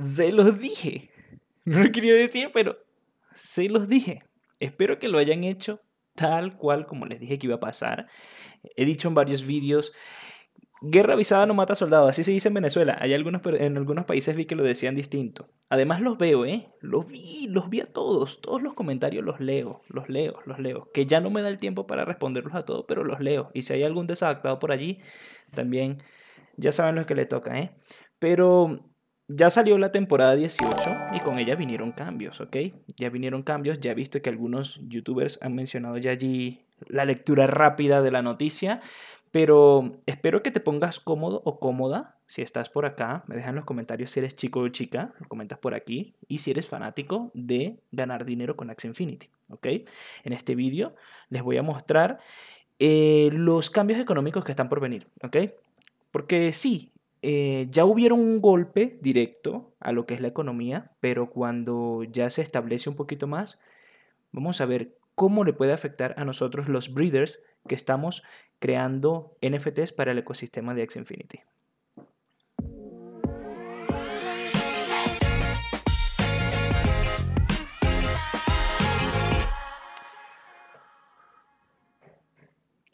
Se los dije. No lo quería decir, pero se los dije. Espero que lo hayan hecho tal cual como les dije que iba a pasar. He dicho en varios vídeos, guerra avisada no mata soldados, así se dice en Venezuela. Hay algunos, en algunos países vi que lo decían distinto. Además los veo, ¿eh? Los vi, los vi a todos, todos los comentarios los leo, los leo, los leo. Que ya no me da el tiempo para responderlos a todos, pero los leo. Y si hay algún desadaptado por allí, también ya saben los que le toca, ¿eh? Pero ya salió la temporada 18 y con ella vinieron cambios, ¿ok? Ya vinieron cambios, ya he visto que algunos youtubers han mencionado ya allí la lectura rápida de la noticia, pero espero que te pongas cómodo o cómoda. Si estás por acá, me dejan los comentarios si eres chico o chica, lo comentas por aquí, y si eres fanático de ganar dinero con Axe Infinity, ¿ok? En este vídeo les voy a mostrar eh, los cambios económicos que están por venir, ¿ok? Porque sí, eh, ya hubieron un golpe directo a lo que es la economía, pero cuando ya se establece un poquito más, vamos a ver cómo le puede afectar a nosotros los breeders que estamos creando NFTs para el ecosistema de X Infinity.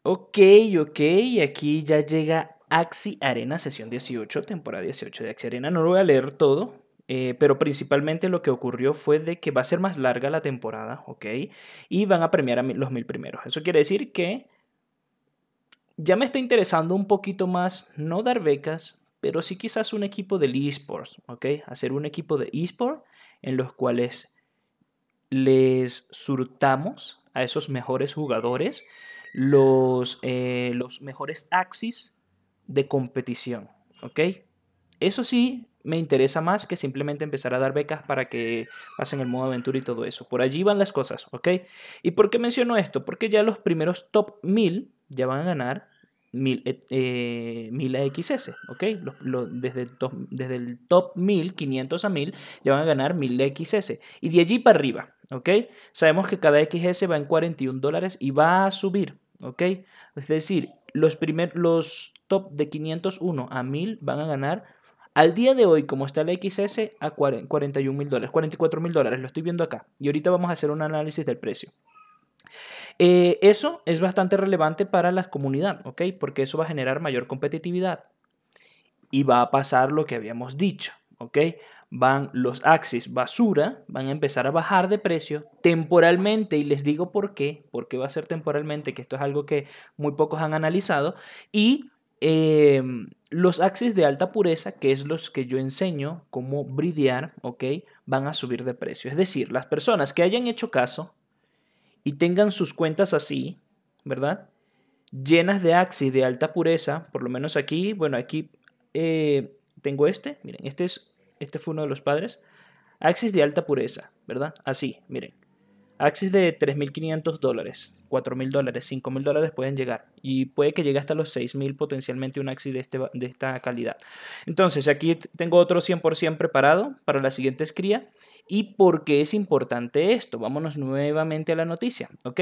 Ok, ok, aquí ya llega Axi Arena, sesión 18, temporada 18 de Axi Arena. No lo voy a leer todo, eh, pero principalmente lo que ocurrió fue de que va a ser más larga la temporada, ¿ok? Y van a premiar a los mil primeros. Eso quiere decir que ya me está interesando un poquito más no dar becas, pero sí quizás un equipo del esports, ¿ok? Hacer un equipo de esports en los cuales les surtamos a esos mejores jugadores los, eh, los mejores axis de competición, ¿ok? Eso sí, me interesa más que simplemente empezar a dar becas para que pasen el modo aventura y todo eso. Por allí van las cosas, ¿ok? ¿Y por qué menciono esto? Porque ya los primeros top 1000 ya van a ganar 1000, eh, eh ¿ok? desde, el top, desde el top 1000, a 1000, ya van a ganar 1000 XS. Y de allí para arriba, ¿ok? Sabemos que cada XS va en 41 dólares y va a subir, ¿ok? Es decir, los, los top de 501 a 1000 van a ganar al día de hoy, como está la XS, a 41 mil dólares, 44 mil dólares, lo estoy viendo acá. Y ahorita vamos a hacer un análisis del precio. Eh, eso es bastante relevante para la comunidad, ¿ok? Porque eso va a generar mayor competitividad. Y va a pasar lo que habíamos dicho, ¿ok? van los Axis basura, van a empezar a bajar de precio temporalmente, y les digo por qué, porque va a ser temporalmente, que esto es algo que muy pocos han analizado, y em, los Axis de alta pureza, que es los que yo enseño cómo bridear, ¿ok? Van a subir de precio. Es decir, las personas que hayan hecho caso y tengan sus cuentas así, ¿verdad? Llenas de Axis de alta pureza, por lo menos aquí, bueno, aquí eh, tengo este, miren, este es este fue uno de los padres, Axis de alta pureza, ¿verdad? Así, miren. Axis de 3.500 dólares, 4.000 dólares, 5.000 dólares pueden llegar. Y puede que llegue hasta los 6.000 potencialmente un Axis este de, esta calidad. Entonces, aquí tengo otro 100% preparado para la siguiente escría ¿Y por qué es importante esto? Vámonos nuevamente a la noticia, ¿ok?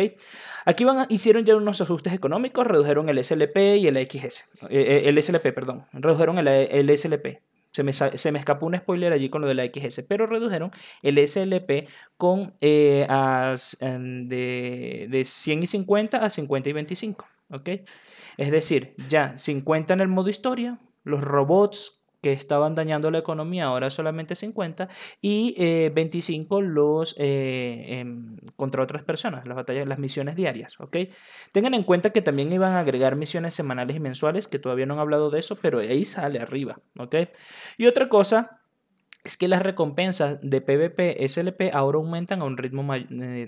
Aquí van hicieron ya unos ajustes económicos, redujeron el SLP y el XS. Eh, eh, el SLP, perdón. Redujeron el SLP se me, escapó un spoiler allí con lo de la XS, pero redujeron el SLP con, eh, de, de 100 y 50 a 50 y 25, Es decir, ya 50 en el modo historia, los robots que estaban dañando la economía, ahora solamente 50, y 25 eh, los eh, em, contra otras personas, las batallas, las misiones diarias, ¿ok? Tengan en cuenta que también iban a agregar misiones semanales y mensuales, que todavía no han hablado de eso, pero ahí sale arriba, ¿ok? Y otra cosa es que las recompensas de PvP SLP ahora aumentan a un ritmo eh,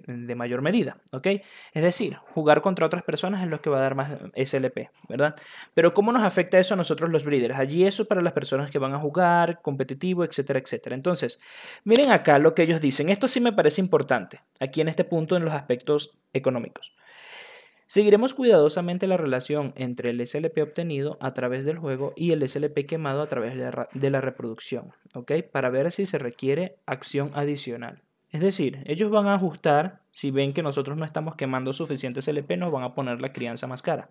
de mayor medida, ¿ok? Es decir, jugar contra otras personas es lo que va a dar más SLP, ¿verdad? Pero ¿cómo nos afecta eso a nosotros los breeders? Allí eso para las personas que van a jugar, competitivo, etcétera, etcétera. Entonces, miren acá lo que ellos dicen. Esto sí me parece importante, aquí en este punto en los aspectos económicos. Seguiremos cuidadosamente la relación entre el SLP obtenido a través del juego y el SLP quemado a través de la reproducción, ¿ok? Para ver si se requiere acción adicional. Es decir, ellos van a ajustar, si ven que nosotros no estamos quemando suficiente SLP, nos van a poner la crianza más cara.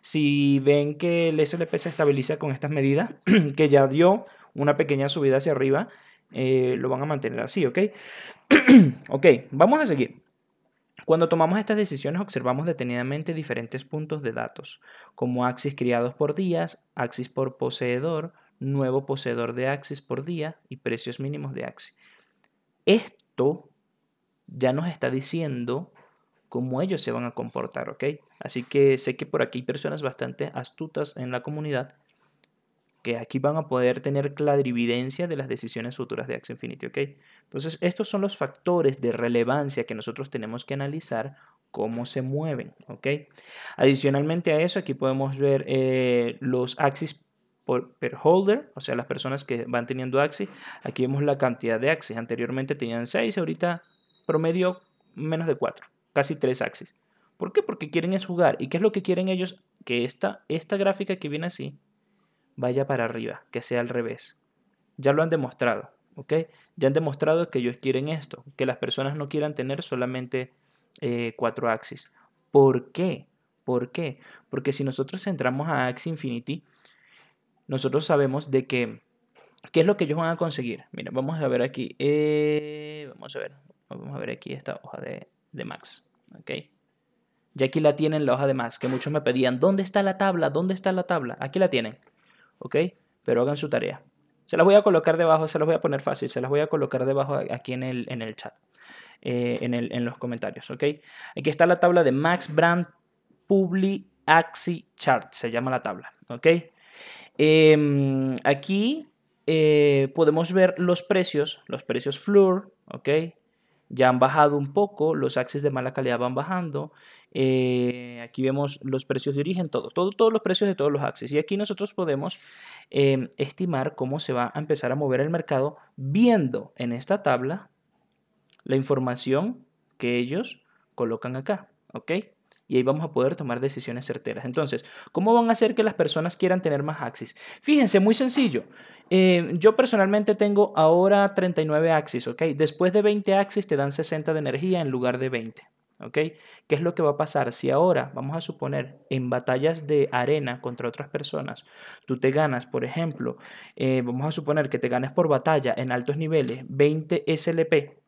Si ven que el SLP se estabiliza con estas medidas, que ya dio una pequeña subida hacia arriba, eh, lo van a mantener así, ¿ok? ok, vamos a seguir. Cuando tomamos estas decisiones observamos detenidamente diferentes puntos de datos, como axis criados por días, axis por poseedor, nuevo poseedor de axis por día y precios mínimos de axis. Esto ya nos está diciendo cómo ellos se van a comportar, ¿ok? Así que sé que por aquí hay personas bastante astutas en la comunidad que aquí van a poder tener clarividencia de las decisiones futuras de Axie Infinity, ¿ok? Entonces, estos son los factores de relevancia que nosotros tenemos que analizar cómo se mueven, ¿ok? Adicionalmente a eso, aquí podemos ver eh, los axis per holder, o sea, las personas que van teniendo axis. Aquí vemos la cantidad de axis. Anteriormente tenían seis, ahorita promedio menos de cuatro, casi tres axis. ¿Por qué? Porque quieren es jugar. ¿Y qué es lo que quieren ellos? Que esta, esta gráfica que viene así, vaya para arriba, que sea al revés. Ya lo han demostrado, ¿ok? Ya han demostrado que ellos quieren esto, que las personas no quieran tener solamente eh, cuatro axis. ¿Por qué? ¿Por qué? Porque si nosotros entramos a Axis Infinity, nosotros sabemos de que, ¿qué es lo que ellos van a conseguir? Mira, vamos a ver aquí, eh, vamos a ver, vamos a ver aquí esta hoja de, Max, ¿ok? Ya aquí la tienen la hoja de Max, que muchos me pedían, ¿dónde está la tabla? ¿Dónde está la tabla? Aquí la tienen. ¿ok? Pero hagan su tarea. Se las voy a colocar debajo, se las voy a poner fácil, se las voy a colocar debajo aquí en el, chat, eh, en, los comentarios, ¿ok? Aquí está la tabla de Max Brand Publi Axi Chart, se llama la tabla, ¿ok? Em, aquí eh, podemos ver los precios, los precios Floor, ¿ok? ya han bajado un poco, los axes de mala calidad van bajando. Eh, aquí vemos los precios de origen, todo, todos los precios de todos los axes. Y aquí nosotros podemos em, estimar cómo se va a empezar a mover el mercado viendo en esta tabla la información que ellos colocan acá. ¿Ok? y ahí vamos a poder tomar decisiones certeras. Entonces, ¿cómo van a hacer que las personas quieran tener más axis? Fíjense, muy sencillo. Eh, yo personalmente tengo ahora 39 axis, ¿ok? Después de 20 axis te dan 60 de energía en lugar de 20. ¿ok? ¿Qué es lo que va a pasar si ahora, vamos a suponer, en batallas de arena contra otras personas, tú te ganas, por ejemplo, eh, vamos a suponer que te ganas por batalla en altos niveles 20 SLP,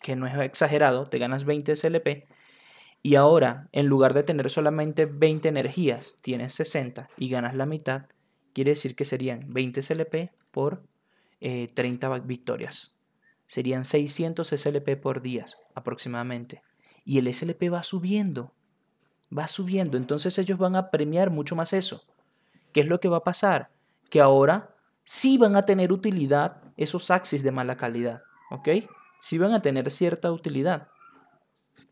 que no es exagerado, te ganas 20 SLP, y ahora, en lugar de tener solamente 20 energías, tienes 60 y ganas la mitad, quiere decir que serían 20 SLP por 30 eh, victorias. Serían 600 SLP por día aproximadamente. Y el SLP va subiendo, va subiendo. Entonces ellos van a premiar mucho más eso. ¿Qué es lo que va a pasar? Que ahora sí van a tener utilidad esos axis de mala calidad, ¿ok? Sí van a tener cierta utilidad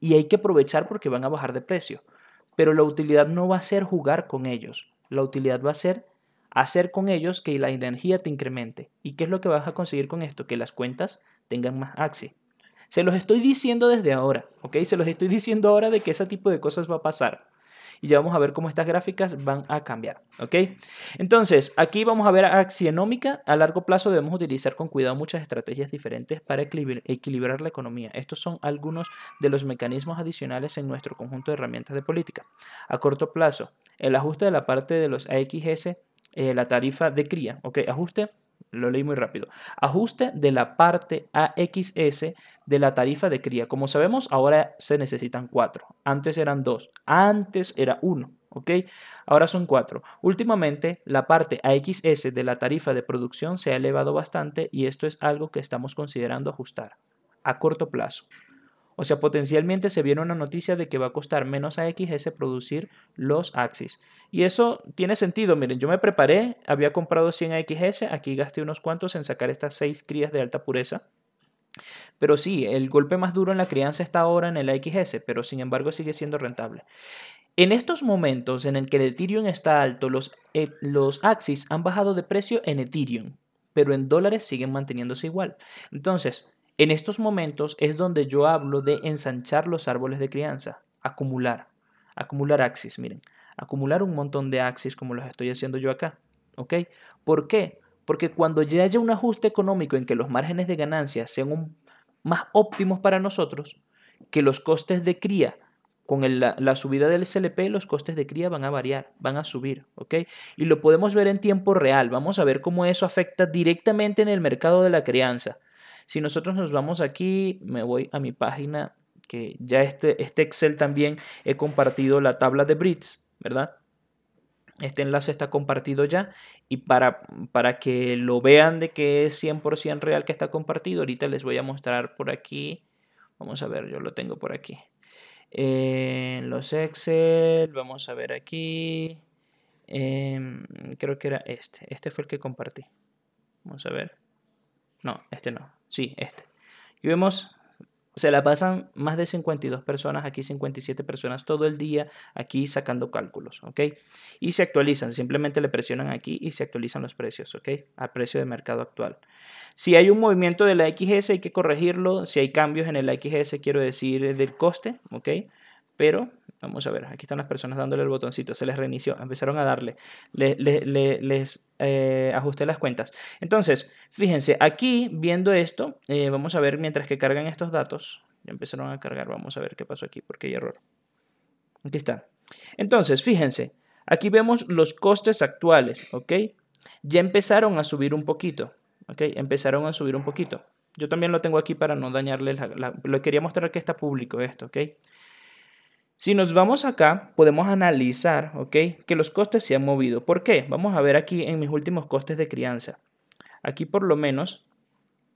y hay que aprovechar porque van a bajar de precio. Pero la utilidad no va a ser jugar con ellos, la utilidad va a ser hacer con ellos que la energía te incremente. ¿Y qué es lo que vas a conseguir con esto? Que las cuentas tengan más axi. Se los estoy diciendo desde ahora, ¿ok? Se los estoy diciendo ahora de que ese tipo de cosas va a pasar y ya vamos a ver cómo estas gráficas van a cambiar. ¿Ok? Entonces, aquí vamos a ver axionómica. A largo plazo debemos utilizar con cuidado muchas estrategias diferentes para equilibrar la economía. Estos son algunos de los mecanismos adicionales en nuestro conjunto de herramientas de política. A corto plazo, el ajuste de la parte de los AXS, eh, la tarifa de cría. ¿Ok? Ajuste lo leí muy rápido. Ajuste de la parte AXS de la tarifa de cría. Como sabemos, ahora se necesitan cuatro. Antes eran dos. Antes era uno. ¿ok? Ahora son cuatro. Últimamente, la parte AXS de la tarifa de producción se ha elevado bastante y esto es algo que estamos considerando ajustar a corto plazo. O sea, potencialmente se viene una noticia de que va a costar menos a XS producir los Axis. Y eso tiene sentido. Miren, yo me preparé, había comprado 100 AXS, XS, aquí gasté unos cuantos en sacar estas 6 crías de alta pureza. Pero sí, el golpe más duro en la crianza está ahora en el AXS, pero sin embargo sigue siendo rentable. En estos momentos en el que el Ethereum está alto, los, eh, los Axis han bajado de precio en Ethereum, pero en dólares siguen manteniéndose igual. Entonces, en estos momentos es donde yo hablo de ensanchar los árboles de crianza, acumular, acumular axis, miren, acumular un montón de axis como los estoy haciendo yo acá, ¿ok? ¿Por qué? Porque cuando ya haya un ajuste económico en que los márgenes de ganancia sean más óptimos para nosotros, que los costes de cría con la, subida del CLP, los costes de cría van a variar, van a subir, ¿ok? Y lo podemos ver en tiempo real. Vamos a ver cómo eso afecta directamente en el mercado de la crianza. Si nosotros nos vamos aquí, me voy a mi página, que ya este, este Excel también he compartido la tabla de Brits, ¿verdad? Este enlace está compartido ya y para, para que lo vean de que es 100% real que está compartido, ahorita les voy a mostrar por aquí. Vamos a ver, yo lo tengo por aquí. En eh, los Excel, vamos a ver aquí. Em, creo que era este. Este fue el que compartí. Vamos a ver. No, este no. Sí, este. Y vemos, se la pasan más de 52 personas, aquí 57 personas todo el día, aquí sacando cálculos, ¿ok? Y se actualizan, simplemente le presionan aquí y se actualizan los precios, ¿ok? a precio de mercado actual. Si hay un movimiento de la XS hay que corregirlo, si hay cambios en el XS quiero decir del coste, ¿ok? Pero vamos a ver, aquí están las personas dándole el botoncito, se les reinició, empezaron a darle, les eh, ajusté las cuentas. Entonces, fíjense, aquí viendo esto, eh, vamos a ver mientras que cargan estos datos, ya empezaron a cargar, vamos a ver qué pasó aquí, porque hay error. Aquí está. Entonces, fíjense, aquí vemos los costes actuales, ¿ok? Ya empezaron a subir un poquito, ¿ok? Empezaron a subir un poquito. Yo también lo tengo aquí para no dañarle le quería mostrar que está público esto, ¿ok? Si nos vamos acá, podemos analizar ¿ok? que los costes se han movido. ¿Por qué? Vamos a ver aquí en mis últimos costes de crianza. Aquí por lo menos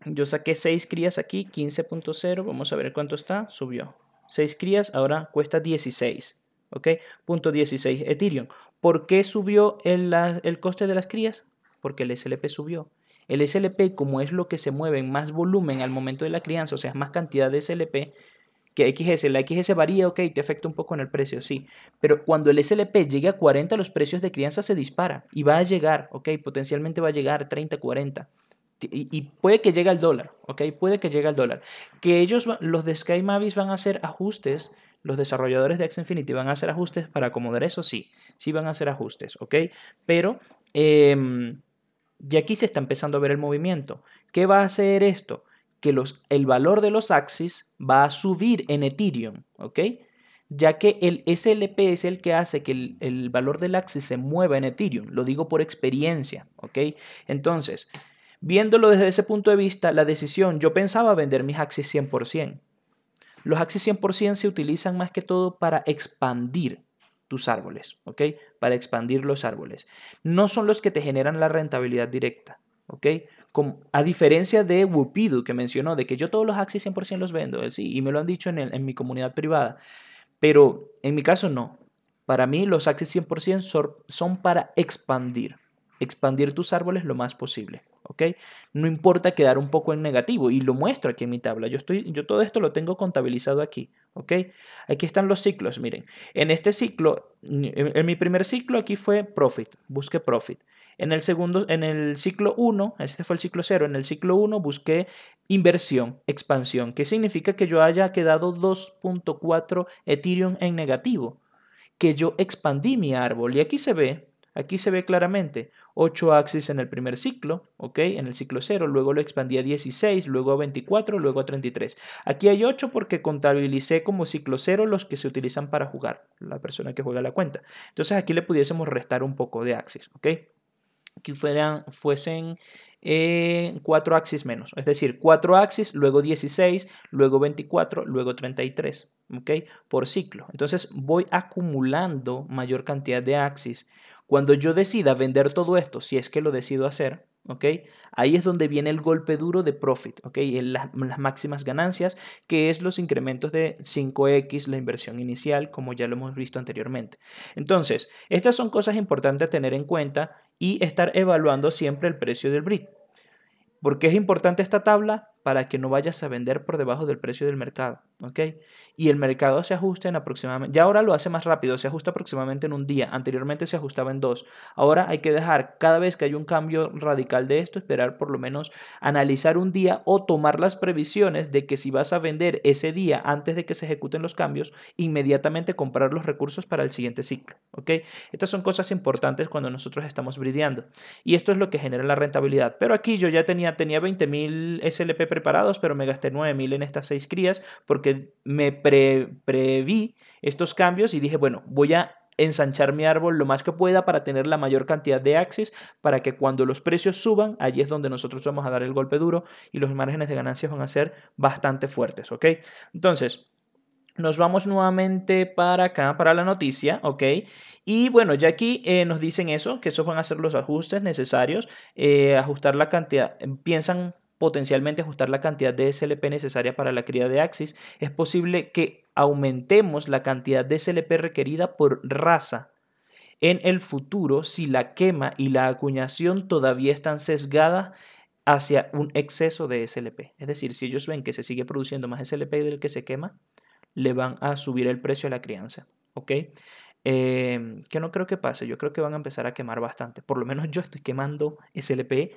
yo saqué 6 crías aquí, 15.0. Vamos a ver cuánto está. Subió. 6 crías, ahora cuesta 16. ¿Ok? Punto 16 Ethereum. ¿Por qué subió el, el coste de las crías? Porque el SLP subió. El SLP, como es lo que se mueve en más volumen al momento de la crianza, o sea, es más cantidad de SLP, que XS, la XS varía, ok, te afecta un poco en el precio, sí, pero cuando el SLP llegue a 40, los precios de crianza se dispara y va a llegar, ok, potencialmente va a llegar 30, 40. Y, puede que llegue al dólar, ¿ok? Puede que llegue al dólar. Que ellos, los de Sky Mavis, van a hacer ajustes los desarrolladores de X Infinity van a hacer ajustes para acomodar eso, sí, sí van a hacer ajustes, ¿ok? Pero eh, ya aquí se está empezando a ver el movimiento. ¿Qué va a hacer esto? que el valor de los axis va a subir en Ethereum, ¿ok? Ya que el SLP es el que hace que el, el valor del axis se mueva en Ethereum, lo digo por experiencia, ¿ok? Entonces, viéndolo desde ese punto de vista, la decisión, yo pensaba vender mis axis 100%. Los axis 100% se utilizan más que todo para expandir tus árboles, ¿ok? Para expandir los árboles. No son los que te generan la rentabilidad directa, ¿ok? a diferencia de Wupidu que mencionó, de que yo todos los Axis 100% los vendo, sí, y me lo han dicho en, en mi comunidad privada, pero en mi caso no. Para mí los Axis 100% son para expandir, expandir tus árboles lo más posible. ¿ok? No importa quedar un poco en negativo y lo muestro aquí en mi tabla. Yo, estoy, yo todo esto lo tengo contabilizado aquí, ¿ok? Aquí están los ciclos, miren. En este ciclo, en, mi primer ciclo aquí fue profit, busqué profit. En el segundo, en el ciclo 1, este fue el ciclo 0, en el ciclo 1 busqué inversión, expansión, que significa que yo haya quedado 2.4 Ethereum en negativo, que yo expandí mi árbol. Y aquí se ve, aquí se ve claramente, 8 axis en el primer ciclo, ¿ok? En el ciclo 0, luego lo expandí a 16, luego a 24, luego a 33. Aquí hay 8 porque contabilicé como ciclo 0 los que se utilizan para jugar, la persona que juega la cuenta. Entonces aquí le pudiésemos restar un poco de axis, ¿ok? Que fueran, fuesen 4 eh, axis menos, es decir, 4 axis, luego 16, luego 24, luego 33, ¿ok? Por ciclo. Entonces voy acumulando mayor cantidad de axis cuando yo decida vender todo esto, si es que lo decido hacer, ¿ok? Ahí es donde viene el golpe duro de profit, ¿ok? Las, las máximas ganancias, que es los incrementos de 5x, la inversión inicial, como ya lo hemos visto anteriormente. Entonces, estas son cosas importantes a tener en cuenta y estar evaluando siempre el precio del BRIT. ¿Por qué es importante esta tabla? para que no vayas a vender por debajo del precio del mercado, ¿ok? Y el mercado se ajusta en aproximadamente, ya ahora lo hace más rápido, se ajusta aproximadamente en un día, anteriormente se ajustaba en dos, ahora hay que dejar cada vez que hay un cambio radical de esto, esperar por lo menos analizar un día o tomar las previsiones de que si vas a vender ese día antes de que se ejecuten los cambios, inmediatamente comprar los recursos para el siguiente ciclo, ¿ok? Estas son cosas importantes cuando nosotros estamos brideando y esto es lo que genera la rentabilidad, pero aquí yo ya tenía, tenía 20 mil SLP preparados, pero me gasté 9.000 en estas seis crías porque me preví estos cambios y dije, bueno, voy a ensanchar mi árbol lo más que pueda para tener la mayor cantidad de axis para que cuando los precios suban, allí es donde nosotros vamos a dar el golpe duro y los márgenes de ganancias van a ser bastante fuertes, ¿ok? Entonces, nos vamos nuevamente para acá, para la noticia, ¿ok? Y bueno, ya aquí eh, nos dicen eso, que esos van a ser los ajustes necesarios, eh, ajustar la cantidad, piensan potencialmente ajustar la cantidad de SLP necesaria para la cría de Axis, es posible que aumentemos la cantidad de SLP requerida por raza en el futuro si la quema y la acuñación todavía están sesgadas hacia un exceso de SLP. Es decir, si ellos ven que se sigue produciendo más SLP del que se quema, le van a subir el precio a la crianza. ¿ok? Em, que no creo que pase, yo creo que van a empezar a quemar bastante, por lo menos yo estoy quemando SLP eh,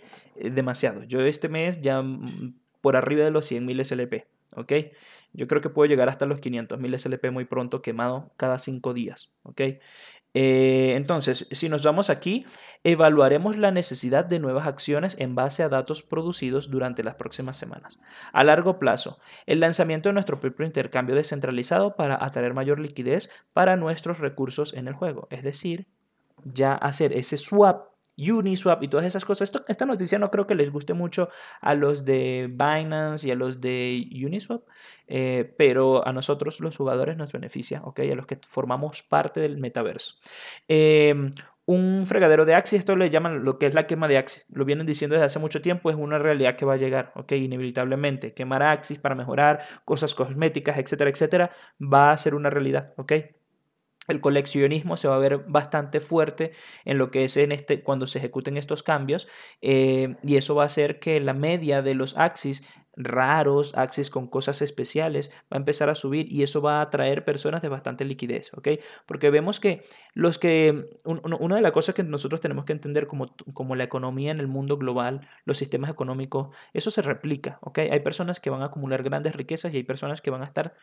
demasiado, yo este mes ya mm, por arriba de los 100.000 SLP, ¿ok? Yo creo que puedo llegar hasta los 500.000 SLP muy pronto quemado cada 5 días, ¿ok? Eh, entonces, si nos vamos aquí, evaluaremos la necesidad de nuevas acciones en base a datos producidos durante las próximas semanas. A largo plazo, el lanzamiento de nuestro propio intercambio descentralizado para atraer mayor liquidez para nuestros recursos en el juego, es decir, ya hacer ese swap Uniswap y todas esas cosas. esta noticia no creo que les guste mucho a los de Binance y a los de Uniswap, eh, pero a nosotros los jugadores nos beneficia, ¿ok? A los que formamos parte del metaverso. Em, un fregadero de Axis, esto le llaman lo que es la quema de Axis, lo vienen diciendo desde hace mucho tiempo, es una realidad que va a llegar, ok, inevitablemente, quemar Axis para mejorar cosas cosméticas, etcétera, etcétera, va a ser una realidad, ok el coleccionismo se va a ver bastante fuerte en lo que es en este, cuando se ejecuten estos cambios eh, y eso va a hacer que la media de los axis raros, axis con cosas especiales, va a empezar a subir y eso va a atraer personas de bastante liquidez, ¿ok? Porque vemos que los que, una de las cosas que nosotros tenemos que entender como, como la economía en el mundo global, los sistemas económicos, eso se replica, ¿ok? Hay personas que van a acumular grandes riquezas y hay personas que van a estar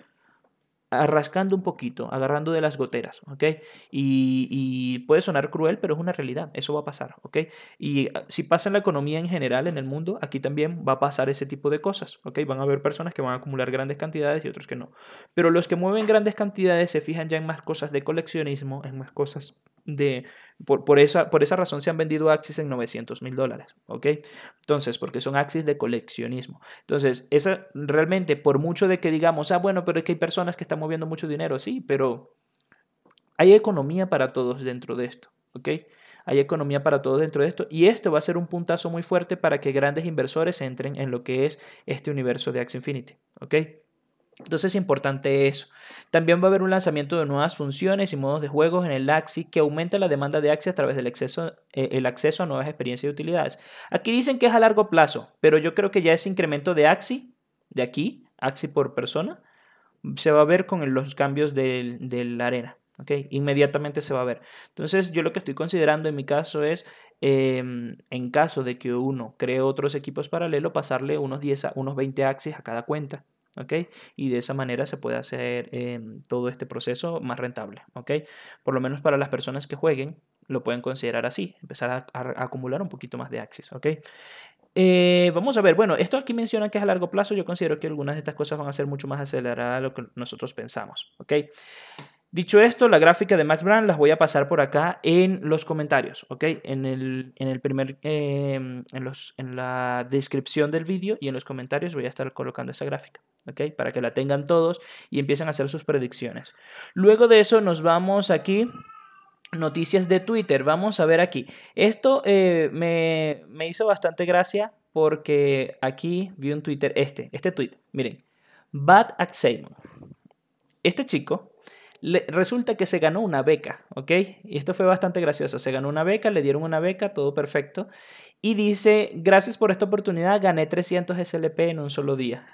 arrascando un poquito, agarrando de las goteras, ¿ok? Y, y, puede sonar cruel, pero es una realidad, eso va a pasar, ¿ok? Y ah, si pasa en la economía en general, en el mundo, aquí también va a pasar ese tipo de cosas, ¿ok? Van a haber personas que van a acumular grandes cantidades y otros que no. Pero los que mueven grandes cantidades se fijan ya en más cosas de coleccionismo, en más cosas de... Por, esa, por esa razón se han vendido Axis en 900 mil dólares, ¿ok? Entonces, porque son Axis de coleccionismo. Entonces, esa realmente, por mucho de que digamos, ah, bueno, pero es que hay personas que están moviendo mucho dinero, sí, pero hay economía para todos dentro de esto, ¿ok? Hay economía para todos dentro de esto y esto va a ser un puntazo muy fuerte para que grandes inversores entren en lo que es este universo de Axis Infinity, ¿ok? Entonces es importante eso. También va a haber un lanzamiento de nuevas funciones y modos de juegos en el Axis que aumenta la demanda de Axis a través del acceso, eh, el acceso a nuevas experiencias y utilidades. Aquí dicen que es a largo plazo, pero yo creo que ya ese incremento de Axie de aquí, Axie por persona, se va a ver con los cambios de, la arena. Inmediatamente se va a ver. Entonces yo lo que estoy considerando en mi caso es, em, en caso de que uno cree otros equipos paralelos, pasarle unos, 10 unos 20 Axis a cada cuenta. Y de esa manera se puede hacer eh, todo este proceso más rentable, Por lo menos para las personas que jueguen, lo pueden considerar así, empezar a, acumular un poquito más de axis, eh, vamos a ver, bueno, esto aquí menciona que es a largo plazo, yo considero que algunas de estas cosas van a ser mucho más aceleradas de lo que nosotros pensamos, ¿ok? Dicho esto, la gráfica de Max Brand las voy a pasar por acá en los comentarios, ¿ok? En el, primer, em, en, los, en la descripción del vídeo y en los comentarios voy a estar colocando esa gráfica, ¿ok? Para que la tengan todos y empiecen a hacer sus predicciones. Luego de eso nos vamos aquí noticias de Twitter. Vamos a ver aquí. Esto eh, me, hizo bastante gracia porque aquí vi un Twitter, este, este tweet. Miren, Bad Seymour. Este chico resulta que se ganó una beca, ¿ok? Y esto fue bastante gracioso. Se ganó una beca, le dieron una beca, todo perfecto. Y dice, gracias por esta oportunidad, gané 300 SLP en un solo día.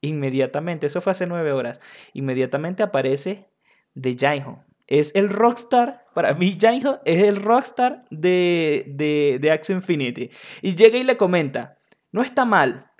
Inmediatamente, eso fue hace nueve horas, inmediatamente aparece de Jaiho. Es el rockstar, para mí Jaiho es el rockstar de, de, de Axe Infinity. Y llega y le comenta, no está mal,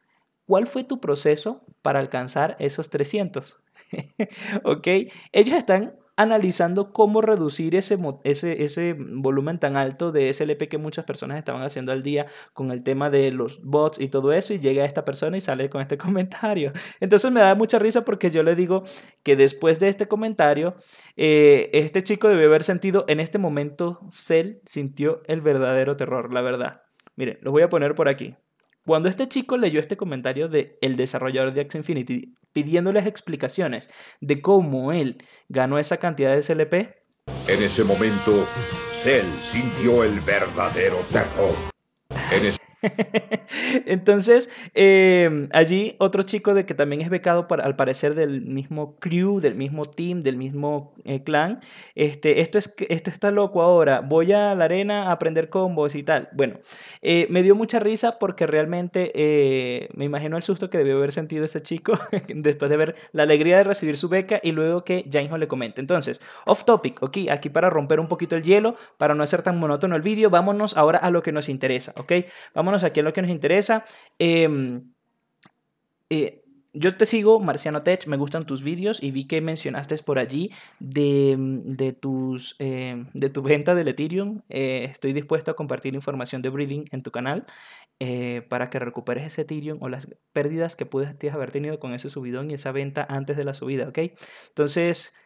¿cuál fue tu proceso para alcanzar esos 300? ¿Ok? Ellos están analizando cómo reducir ese, ese, ese, volumen tan alto de SLP que muchas personas estaban haciendo al día con el tema de los bots y todo eso, y llega esta persona y sale con este comentario. Entonces me da mucha risa porque yo le digo que después de este comentario, eh, este chico debe haber sentido, en este momento, Cell sintió el verdadero terror, la verdad. Miren, lo voy a poner por aquí. Cuando este chico leyó este comentario de el desarrollador de x Infinity pidiéndoles explicaciones de cómo él ganó esa cantidad de SLP, en ese momento Cell sintió el verdadero terror. Entonces, em, allí otro chico de que también es becado, para, al parecer, del mismo crew, del mismo team, del mismo eh, clan. Este, esto, es, esto está loco ahora. Voy a la arena a aprender combos y tal. Bueno, eh, me dio mucha risa porque realmente eh, me imagino el susto que debió haber sentido este chico después de ver la alegría de recibir su beca y luego que Jainho le comenta. Entonces, off topic, ok, aquí para romper un poquito el hielo, para no hacer tan monótono el vídeo, vámonos ahora a lo que nos interesa, ¿ok? Vamos Vámonos aquí a lo que nos interesa. Em, eh, yo te sigo, Marciano Tech, me gustan tus vídeos y vi que mencionaste por allí de, em, tus, em, de tu venta del Ethereum. Eh, estoy dispuesto a compartir información de Breeding en tu canal eh, para que recuperes ese Ethereum o las pérdidas que puedes haber tenido con ese subidón y esa venta antes de la subida, ¿ok? Entonces,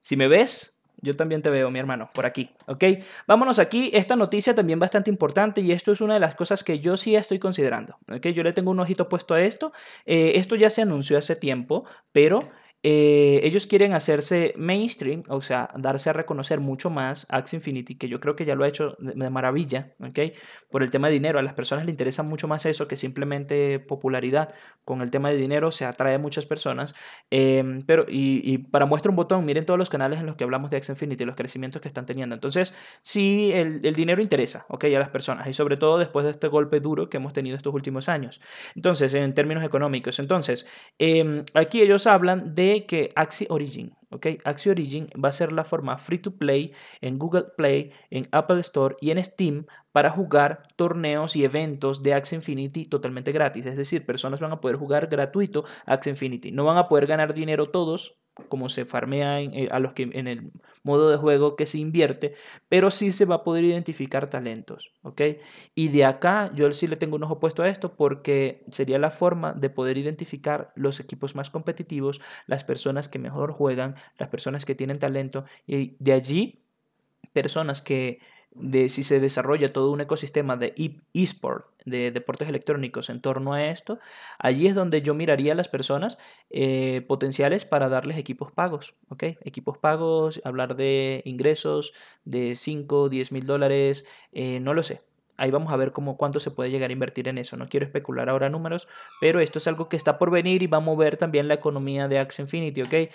si me ves, yo también te veo, mi hermano, por aquí, ¿ok? Vámonos aquí, esta noticia también bastante importante y esto es una de las cosas que yo sí estoy considerando, ¿ok? Yo le tengo un ojito puesto a esto, eh, esto ya se anunció hace tiempo, pero eh, ellos quieren hacerse mainstream, o sea, darse a reconocer mucho más Axe Infinity, que yo creo que ya lo ha hecho de maravilla, ¿ok? Por el tema de dinero, a las personas les interesa mucho más eso que simplemente popularidad. Con el tema de dinero se atrae a muchas personas, em, pero y, para muestra un botón, miren todos los canales en los que hablamos de Axe Infinity, los crecimientos que están teniendo. Entonces, Si el, dinero interesa, ¿ok? A las personas, y sobre todo después de este golpe duro que hemos tenido estos últimos años. Entonces, en términos económicos, entonces, em, aquí ellos hablan de que Axie Origin, ¿ok? Axie Origin va a ser la forma free to play en Google Play, en Apple Store y en Steam para jugar torneos y eventos de Axie Infinity totalmente gratis. Es decir, personas van a poder jugar gratuito Axie Infinity. No van a poder ganar dinero todos, como se farmea en, eh, a los que, en el modo de juego que se invierte, pero sí se va a poder identificar talentos, ¿ok? Y de acá yo sí le tengo un ojo puesto a esto porque sería la forma de poder identificar los equipos más competitivos, las personas que mejor juegan, las personas que tienen talento y de allí personas que de si se desarrolla todo un ecosistema de e-, eSport, de deportes electrónicos en torno a esto, allí es donde yo miraría a las personas eh, potenciales para darles equipos pagos, ¿ok? Equipos pagos, hablar de ingresos de 5, 10 mil dólares, eh, no lo sé. Ahí vamos a ver cómo, cuánto se puede llegar a invertir en eso. No quiero especular ahora números, pero esto es algo que está por venir y va a mover también la economía de Axe Infinity, ¿ok?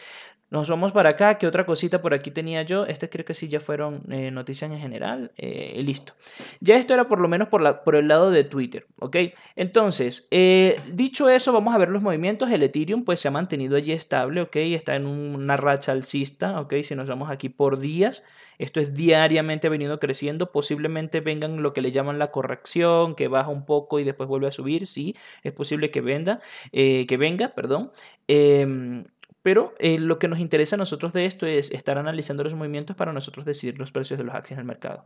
Nos vamos para acá, ¿qué otra cosita por aquí tenía yo? Este creo que sí ya fueron eh, noticias en general. Eh, listo. Ya esto era por lo menos por, la, por el lado de Twitter, ¿ok? Entonces, eh, dicho eso, vamos a ver los movimientos. El Ethereum pues se ha mantenido allí estable, ¿ok? Está en una racha alcista, ¿ok? Si nos vamos aquí por días, esto es diariamente ha venido creciendo. Posiblemente vengan lo que le llaman la corrección, que baja un poco y después vuelve a subir, sí, es posible que venda, que venga, perdón. Em, pero eh, lo que nos interesa a nosotros de esto es estar analizando los movimientos para nosotros decidir los precios de los acciones del mercado.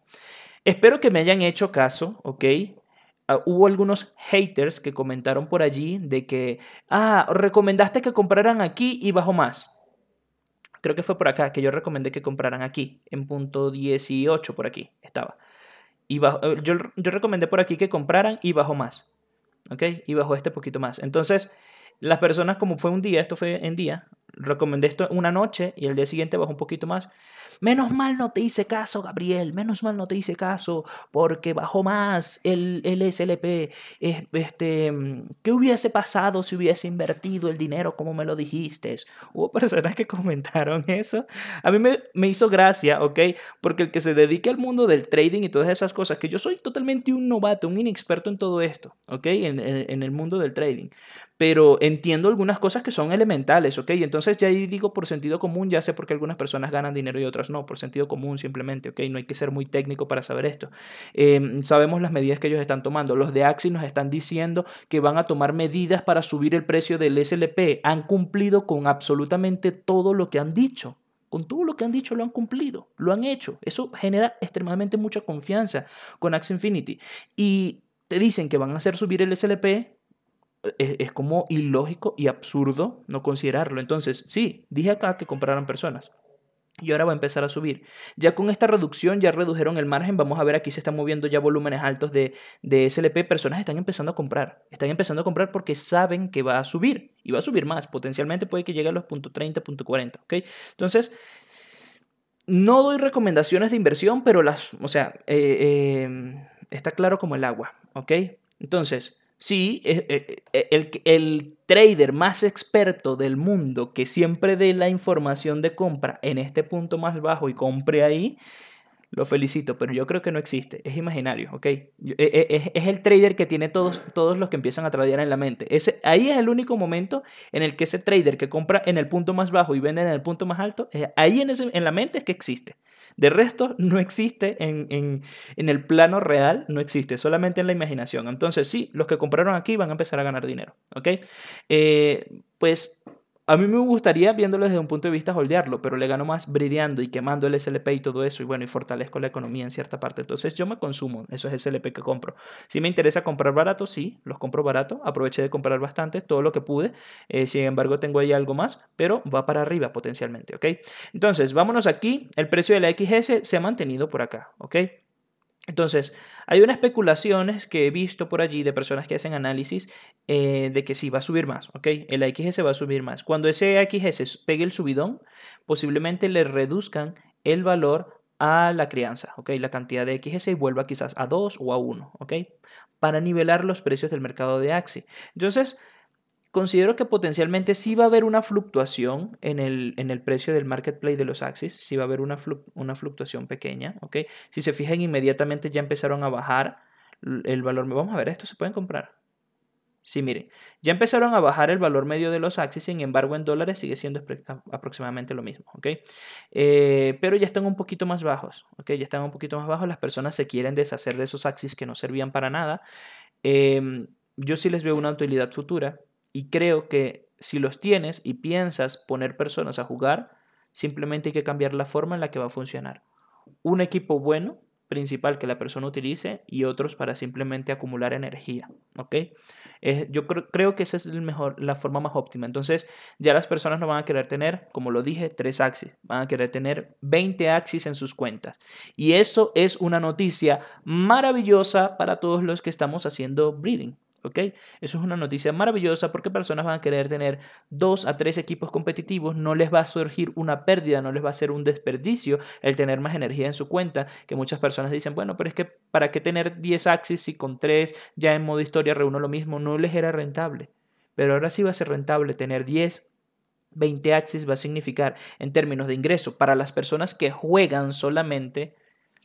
Espero que me hayan hecho caso, ¿ok? Ah, hubo algunos haters que comentaron por allí de que, ah, recomendaste que compraran aquí y bajo más. Creo que fue por acá que yo recomendé que compraran aquí, en punto 18 por aquí estaba. Y bajo, eh, yo, yo recomendé por aquí que compraran y bajo más. ¿Ok? Y bajo este poquito más. Entonces, las personas, como fue un día, esto fue en día, recomendé esto una noche y el día siguiente bajó un poquito más. Menos mal no te hice caso, Gabriel, menos mal no te hice caso, porque bajó más el, el SLP. Este, ¿Qué hubiese pasado si hubiese invertido el dinero como me lo dijiste? Hubo personas que comentaron eso. A mí me, hizo gracia, ¿ok? Porque el que se dedique al mundo del trading y todas esas cosas, que yo soy totalmente un novato, un inexperto en todo esto, ¿ok? en el mundo del trading pero entiendo algunas cosas que son elementales, ¿ok? Entonces ya ahí digo por sentido común, ya sé por qué algunas personas ganan dinero y otras no, por sentido común simplemente, ¿ok? No hay que ser muy técnico para saber esto. Em, sabemos las medidas que ellos están tomando. Los de Axi nos están diciendo que van a tomar medidas para subir el precio del SLP. Han cumplido con absolutamente todo lo que han dicho con todo lo que han dicho lo han cumplido, lo han hecho. Eso genera extremadamente mucha confianza con Axi Infinity. Y te dicen que van a hacer subir el SLP es, como ilógico y absurdo no considerarlo. Entonces, sí, dije acá que compraran personas. Y ahora va a empezar a subir. Ya con esta reducción ya redujeron el margen. Vamos a ver, aquí se están moviendo ya volúmenes altos de, de SLP. Personas están empezando a comprar. Están empezando a comprar porque saben que va a subir. Y va a subir más. Potencialmente puede que llegue a los .30, .40. okay Entonces, no doy recomendaciones de inversión, pero las, o sea, eh, eh, está claro como el agua. Entonces, Sí, eh, eh, eh, el, el, trader más experto del mundo que siempre dé la información de compra en este punto más bajo y compre ahí, lo felicito, pero yo creo que no existe, es imaginario, ¿ok? E, e, es, el trader que tiene todos, todos los que empiezan a tradear en la mente. Ese, ahí es el único momento en el que ese trader que compra en el punto más bajo y vende en el punto más alto, eh, ahí en, ese, en la mente es que existe. De resto, no existe en, el plano real, no existe, solamente en la imaginación. Entonces, sí, los que compraron aquí van a empezar a ganar dinero, ¿ok? Eh, pues a mí me gustaría viéndolo desde un punto de vista holdearlo, pero le gano más brideando y quemando el SLP y todo eso, y bueno, y fortalezco la economía en cierta parte. Entonces yo me consumo eso el SLP que compro. Si me interesa comprar barato, sí, los compro barato. Aproveché de comprar bastante, todo lo que pude. Eh, sin embargo, tengo ahí algo más, pero va para arriba potencialmente, ¿ok? Entonces, vámonos aquí. El precio de la XS se ha mantenido por acá, ¿ok? Entonces, hay unas especulaciones que he visto por allí de personas que hacen análisis eh, de que sí va a subir más, ¿ok? El AXS va a subir más. Cuando ese AXS pegue el subidón, posiblemente le reduzcan el valor a la crianza, ¿ok? La cantidad de XS vuelva quizás a 2 o a 1, ¿ok? Para nivelar los precios del mercado de Axi. Entonces, considero que potencialmente sí va a haber una fluctuación en el, en el precio del marketplace de los Axis, sí va a haber una, una fluctuación pequeña, ¿ok? Si se fijan, inmediatamente ya empezaron a bajar el valor. Vamos a ver, ¿esto se pueden comprar? Sí, miren, ya empezaron a bajar el valor medio de los Axis, sin embargo en dólares sigue siendo aproximadamente lo mismo, ¿ok? Eh, pero ya están un poquito más bajos, Ya están un poquito más bajos, las personas se quieren deshacer de esos Axis que no servían para nada. Em, yo sí les veo una utilidad futura, y creo que si los tienes y piensas poner personas a jugar, simplemente hay que cambiar la forma en la que va a funcionar. Un equipo bueno, principal que la persona utilice, y otros para simplemente acumular energía. ¿Ok? yo creo, que esa es el mejor, la forma más óptima. Entonces, ya las personas no van a querer tener, como lo dije, tres axis. Van a querer tener 20 axis en sus cuentas. Y eso es una noticia maravillosa para todos los que estamos haciendo breeding. Eso es una noticia maravillosa porque personas van a querer tener dos a tres equipos competitivos, no les va a surgir una pérdida, no les va a ser un desperdicio el tener más energía en su cuenta, que muchas personas dicen, bueno, pero es que ¿para qué tener 10 axis si con 3 ya en modo historia reúno lo mismo? No les era rentable. Pero ahora sí va a ser rentable tener 10 20 axis va a significar en términos de ingreso para las personas que juegan solamente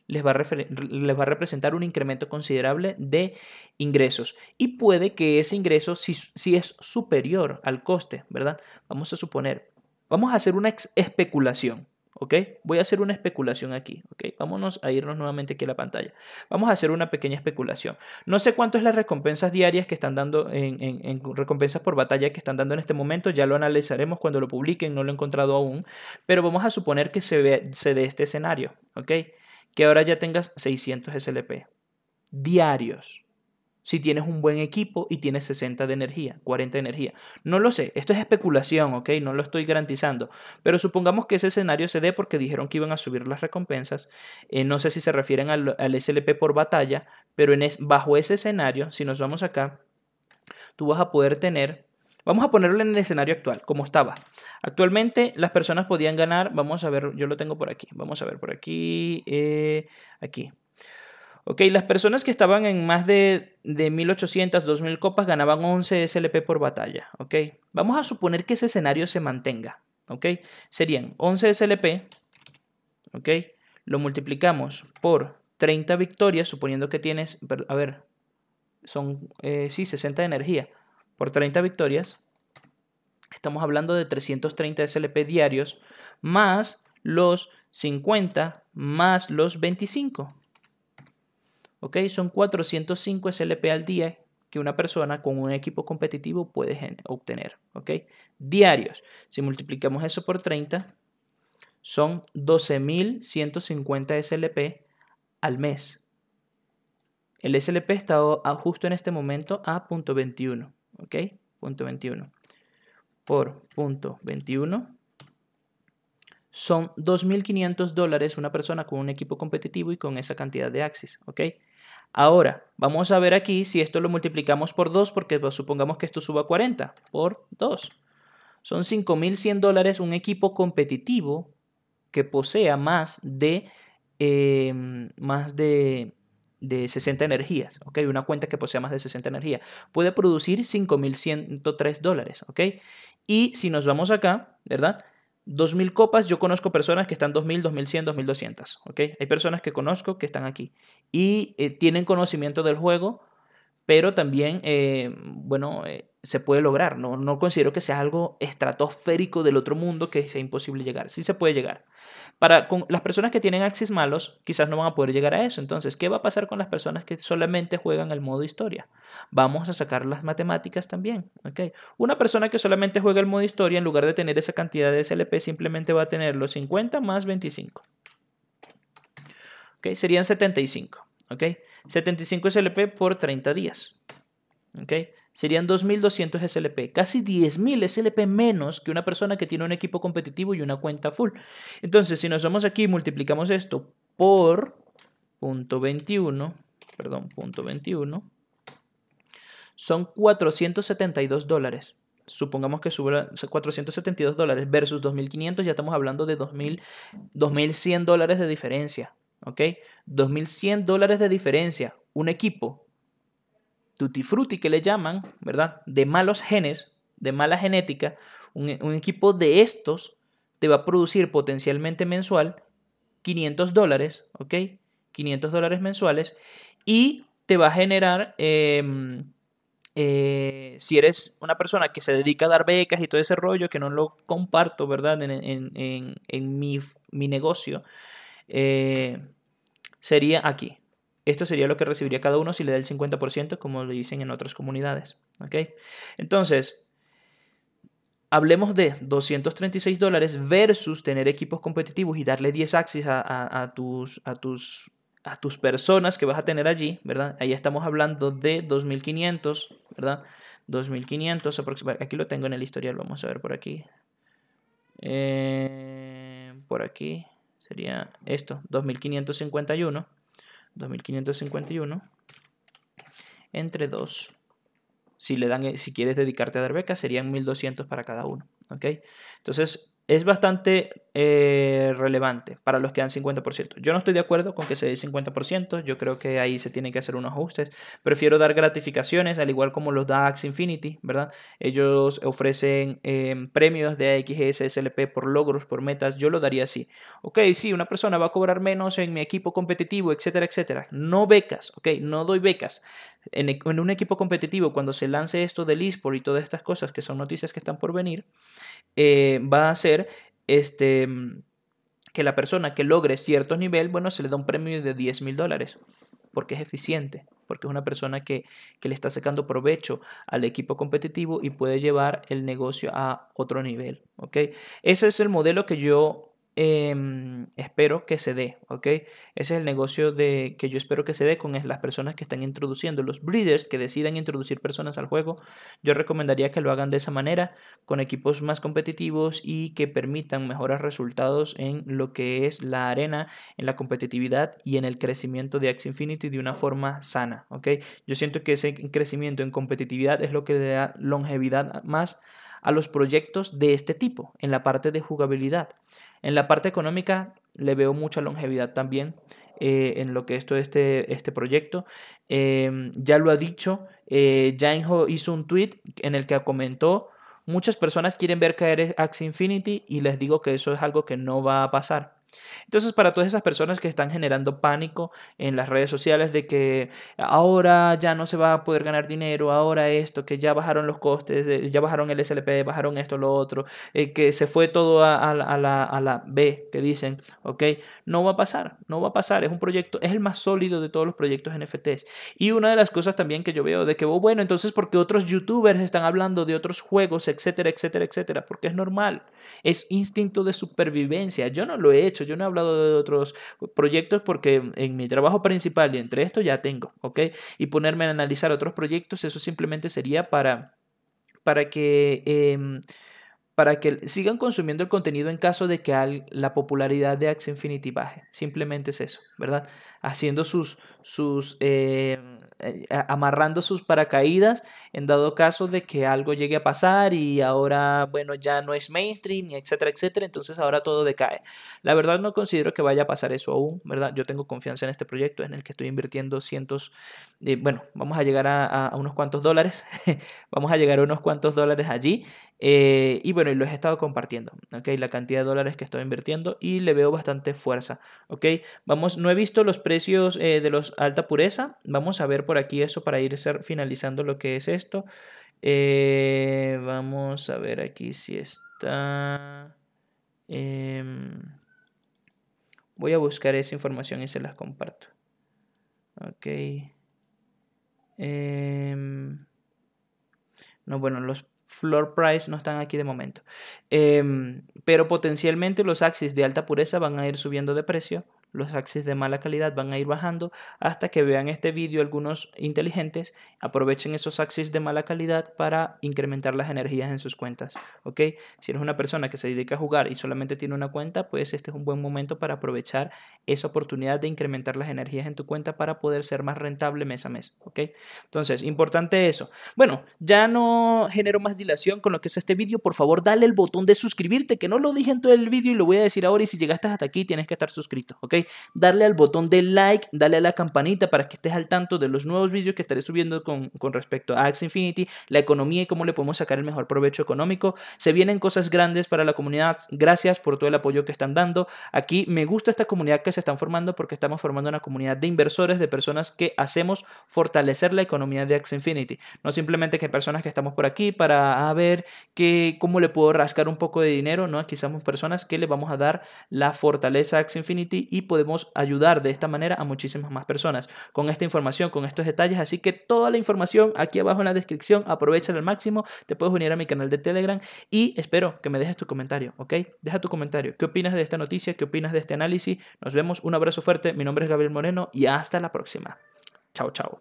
les va, a representar un incremento considerable de ingresos y puede que ese ingreso si, es superior al coste, ¿verdad? Vamos a suponer, vamos a hacer una especulación, ¿ok? Voy a hacer una especulación aquí, ¿ok? Vámonos a irnos nuevamente aquí a la pantalla. Vamos a hacer una pequeña especulación. No sé cuánto es las recompensas diarias que están dando en, recompensas por batalla que están dando en este momento. Ya lo analizaremos cuando lo publiquen, no lo he encontrado aún. Pero vamos a suponer que se, ve, se dé este escenario, ¿ok? que ahora ya tengas 600 SLP diarios. Si tienes un buen equipo y tienes 60 de energía, 40 de energía. No lo sé, esto es especulación, ¿ok? No lo estoy garantizando. Pero supongamos que ese escenario se dé porque dijeron que iban a subir las recompensas. Eh, no sé si se refieren al, SLP por batalla, pero en bajo ese escenario, si nos vamos acá, tú vas a poder tener Vamos a ponerlo en el escenario actual, como estaba. Actualmente las personas podían ganar, vamos a ver, yo lo tengo por aquí, vamos a ver por aquí, eh, aquí. Ok, las personas que estaban en más de, 1800, 2000 copas ganaban 11 SLP por batalla. Ok, vamos a suponer que ese escenario se mantenga. Ok, serían 11 SLP. Ok, lo multiplicamos por 30 victorias, suponiendo que tienes, a ver, son, eh, sí, 60 de energía por 30 victorias, estamos hablando de 330 SLP diarios más los 50 más los 25. ¿Ok? Son 405 SLP al día que una persona con un equipo competitivo puede obtener. ¿Ok? Diarios. Si multiplicamos eso por 30, son 12.150 SLP al mes. El SLP está justo en este momento a punto .21. ¿ok? Punto 21 por punto 21 son 2.500 dólares una persona con un equipo competitivo y con esa cantidad de axis, ¿ok? Ahora, vamos a ver aquí si esto lo multiplicamos por 2 porque pues, supongamos que esto suba a 40 por 2. Son 5.100 dólares un equipo competitivo que posea más de, eh, más de de 60 energías, ¿ok? Una cuenta que posea más de 60 energías, puede producir 5.103 dólares, ¿ok? Y si nos vamos acá, ¿verdad? 2.000 copas, yo conozco personas que están 2.000, 2.100, 2.200, ¿ok? Hay personas que conozco que están aquí y eh, tienen conocimiento del juego, pero también, eh, bueno, eh, se puede lograr, ¿no? no considero que sea algo estratosférico del otro mundo que sea imposible llegar, sí se puede llegar. Para con las personas que tienen axis malos, quizás no van a poder llegar a eso. Entonces, ¿qué va a pasar con las personas que solamente juegan el modo historia? Vamos a sacar las matemáticas también. Una persona que solamente juega el modo historia, en lugar de tener esa cantidad de SLP, simplemente va a tener los 50 más 25. ¿okay? Serían 75. 75 SLP por 30 días. Serían 2.200 SLP, casi 10.000 SLP menos que una persona que tiene un equipo competitivo y una cuenta full. Entonces, si nos vamos aquí y multiplicamos esto por punto 21, perdón, 21, son 472 dólares. Supongamos que suba 472 dólares versus 2.500, ya estamos hablando de 2.100 dólares de diferencia. ¿Ok? 2.100 dólares de diferencia. Un equipo tutti frutti que le llaman, ¿verdad? De malos genes, de mala genética, un, equipo de estos te va a producir potencialmente mensual 500 dólares, ¿ok? 500 dólares mensuales y te va a generar, em, eh, si eres una persona que se dedica a dar becas y todo ese rollo, que no lo comparto, ¿verdad? En, mi, negocio, eh, sería aquí, esto sería lo que recibiría cada uno si le da el 50%, como lo dicen en otras comunidades. Entonces, hablemos de 236 dólares versus tener equipos competitivos y darle 10 axis a, tus, a, tus, a tus personas que vas a tener allí, ¿verdad? Ahí estamos hablando de 2.500, ¿verdad? 2.500 aproximadamente. Aquí lo tengo en el historial, vamos a ver por aquí. Eh, por aquí sería esto, 2.551. 2551 entre 2. Si, le dan, eh, si quieres dedicarte a dar becas, serían 1200 para cada uno. Entonces, es bastante eh, relevante para los que dan 50%. Yo no estoy de acuerdo con que se dé 50%, yo creo que ahí se tienen que hacer unos ajustes. Prefiero dar gratificaciones, al igual como los DAX Infinity, ¿verdad? Ellos ofrecen em, premios de AXS, SLP por logros, por metas, yo lo daría así. Ok, sí, una persona va a cobrar menos en mi equipo competitivo, etcétera, etcétera. No becas, ok, no doy becas. En, e-, un equipo competitivo, cuando se lance esto del eSport y todas estas cosas que son noticias que están por venir, eh, va a ser este, mm, que la persona que logre cierto nivel, bueno, se le da un premio de 10 mil dólares, porque es eficiente, porque es una persona que, le está sacando provecho al equipo competitivo y puede llevar el negocio a otro nivel. okay Ese es el modelo que yo Em, espero que se dé, ¿ok? Ese es el negocio de, que yo espero que se dé con las personas que están introduciendo, los breeders que decidan introducir personas al juego. Yo recomendaría que lo hagan de esa manera, con equipos más competitivos y que permitan mejores resultados en lo que es la arena, en la competitividad y en el crecimiento de Axie Infinity de una forma sana, ¿ok? Yo siento que ese crecimiento en competitividad es lo que le da longevidad más a los proyectos de este tipo, en la parte de jugabilidad. En la parte económica le veo mucha longevidad también eh, en lo que es todo este, este proyecto. Em, ya lo ha dicho, eh, hizo un tweet en el que comentó, muchas personas quieren ver caer Axie Infinity y les digo que eso es algo que no va a pasar. Entonces, para todas esas personas que están generando pánico en las redes sociales de que ahora ya no se va a poder ganar dinero, ahora esto, que ya bajaron los costes, ya bajaron el SLP, bajaron esto, lo otro, eh, que se fue todo a, la, B, que dicen, ok, no va a pasar, no va a pasar, es un proyecto, es el más sólido de todos los proyectos NFTs. Y una de las cosas también que yo veo de que, oh, bueno, entonces porque otros youtubers están hablando de otros juegos, etcétera, etcétera, etcétera, porque es normal, es instinto de supervivencia, yo no lo he hecho yo no he hablado de otros proyectos porque en mi trabajo principal y entre esto ya tengo, ¿ok? Y ponerme a analizar otros proyectos, eso simplemente sería para, para que... Em, para que sigan consumiendo el contenido en caso de que la popularidad de Axie Infinity baje. Simplemente es eso, ¿verdad? Haciendo sus, sus eh, eh, amarrando sus paracaídas en dado caso de que algo llegue a pasar y ahora, bueno, ya no es mainstream, etcétera, etcétera, entonces ahora todo decae. La verdad no considero que vaya a pasar eso aún, ¿verdad? Yo tengo confianza en este proyecto en el que estoy invirtiendo cientos, de, bueno, vamos a llegar a, unos cuantos dólares, vamos a llegar a unos cuantos dólares allí eh, y bueno, y lo he estado compartiendo, ¿ok? La cantidad de dólares que estoy invirtiendo y le veo bastante fuerza, ¿ok? Vamos, no he visto los precios eh, de los alta pureza, vamos a ver por aquí eso para ir finalizando lo que es esto. Eh, vamos a ver aquí si está... Em, voy a buscar esa información y se las comparto. Ok. Em, no, bueno, los floor price no están aquí de momento. Em, pero potencialmente los axis de alta pureza van a ir subiendo de precio los axis de mala calidad van a ir bajando hasta que vean este vídeo algunos inteligentes aprovechen esos axis de mala calidad para incrementar las energías en sus cuentas ok si eres una persona que se dedica a jugar y solamente tiene una cuenta pues este es un buen momento para aprovechar esa oportunidad de incrementar las energías en tu cuenta para poder ser más rentable mes a mes ok entonces importante eso bueno ya no genero más dilación con lo que es este vídeo por favor dale el botón de suscribirte que no lo dije en todo el vídeo y lo voy a decir ahora y si llegaste hasta aquí tienes que estar suscrito ok Darle al botón de like, darle a la campanita para que estés al tanto de los nuevos vídeos que estaré subiendo con, con respecto a Axe Infinity, la economía y cómo le podemos sacar el mejor provecho económico. Se vienen cosas grandes para la comunidad. Gracias por todo el apoyo que están dando. Aquí me gusta esta comunidad que se están formando porque estamos formando una comunidad de inversores, de personas que hacemos fortalecer la economía de Axe Infinity. No simplemente que personas que estamos por aquí para ah, ver que, cómo le puedo rascar un poco de dinero, ¿no? Aquí somos personas que le vamos a dar la fortaleza a Axe Infinity y podemos ayudar de esta manera a muchísimas más personas con esta información, con estos detalles. Así que toda la información aquí abajo en la descripción, aprovecha al máximo, te puedes unir a mi canal de Telegram y espero que me dejes tu comentario, ¿ok? Deja tu comentario. ¿Qué opinas de esta noticia? ¿Qué opinas de este análisis? Nos vemos, un abrazo fuerte, mi nombre es Gabriel Moreno y hasta la próxima. Chao, chao.